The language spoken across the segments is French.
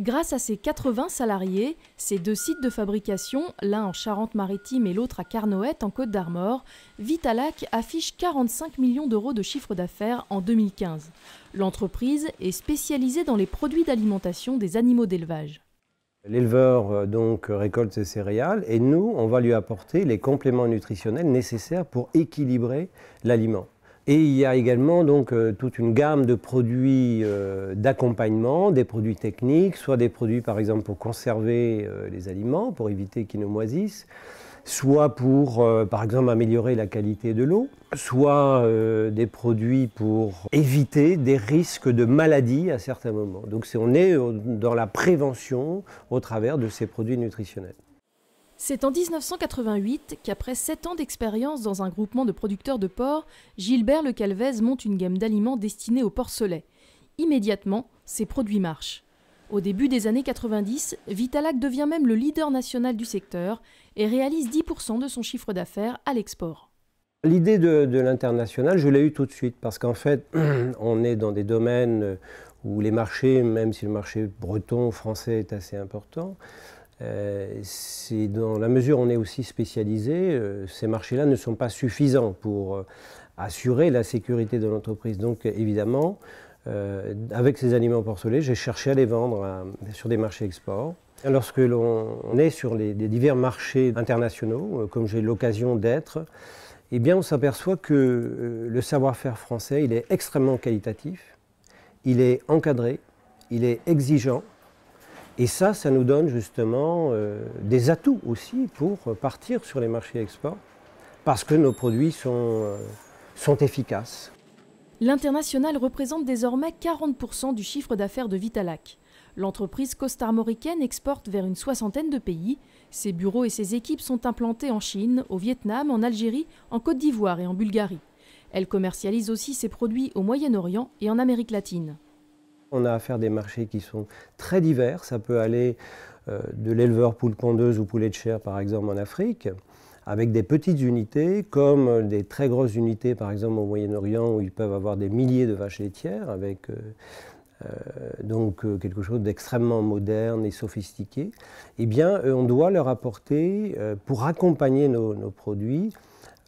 Grâce à ses 80 salariés, ses deux sites de fabrication, l'un en Charente-Maritime et l'autre à Carnoët en Côte d'Armor, Vitalac affiche 45 millions d'euros de chiffre d'affaires en 2015. L'entreprise est spécialisée dans les produits d'alimentation des animaux d'élevage. L'éleveur euh, donc récolte ses céréales et nous, on va lui apporter les compléments nutritionnels nécessaires pour équilibrer l'aliment. Et il y a également donc euh, toute une gamme de produits euh, d'accompagnement, des produits techniques, soit des produits par exemple pour conserver euh, les aliments, pour éviter qu'ils ne moisissent, soit pour par exemple améliorer la qualité de l'eau, soit des produits pour éviter des risques de maladies à certains moments. Donc on est dans la prévention au travers de ces produits nutritionnels. C'est en 1988 qu'après 7 ans d'expérience dans un groupement de producteurs de porc, Gilbert Le Calvez monte une gamme d'aliments destinés au porcelet. Immédiatement, ses produits marchent. Au début des années 90, Vitalac devient même le leader national du secteur et réalise 10% de son chiffre d'affaires à l'export. L'idée de, de l'international, je l'ai eue tout de suite parce qu'en fait, on est dans des domaines où les marchés, même si le marché breton, français est assez important, euh, c'est dans la mesure où on est aussi spécialisé, euh, ces marchés-là ne sont pas suffisants pour euh, assurer la sécurité de l'entreprise. Donc évidemment, avec ces aliments porcelets, j'ai cherché à les vendre sur des marchés export. Lorsque l'on est sur les, divers marchés internationaux, comme j'ai l'occasion d'être, eh bien, on s'aperçoit que le savoir-faire français, il est extrêmement qualitatif, il est encadré, il est exigeant, et ça, ça nous donne justement euh, des atouts aussi pour euh, partir sur les marchés export, parce que nos produits sont, euh, efficaces. L'international représente désormais 40% du chiffre d'affaires de Vitalac. L'entreprise costar-moricaine exporte vers une soixantaine de pays. Ses bureaux et ses équipes sont implantés en Chine, au Vietnam, en Algérie, en Côte d'Ivoire et en Bulgarie. Elle commercialise aussi ses produits au Moyen-Orient et en Amérique latine. On a affaire à des marchés qui sont très divers. Ça peut aller euh, de l'éleveur poule pondeuse ou poulet de chair, par exemple, en Afrique, avec des petites unités, comme des très grosses unités, par exemple, au Moyen-Orient, où ils peuvent avoir des milliers de vaches laitières, avec euh, euh, donc quelque chose d'extrêmement moderne et sophistiqué. Eh bien, on doit leur apporter, pour accompagner nos produits,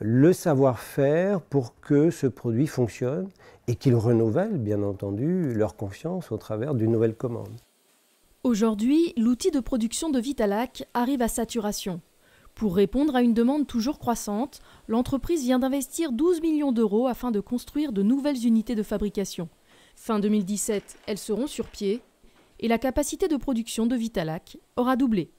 le savoir-faire pour que ce produit fonctionne et qu'ils renouvellent, bien entendu, leur confiance au travers d'une nouvelle commande. Aujourd'hui, l'outil de production de Vitalac arrive à saturation. Pour répondre à une demande toujours croissante, l'entreprise vient d'investir 12 millions d'euros afin de construire de nouvelles unités de fabrication. Fin 2017, elles seront sur pied et la capacité de production de Vitalac aura doublé.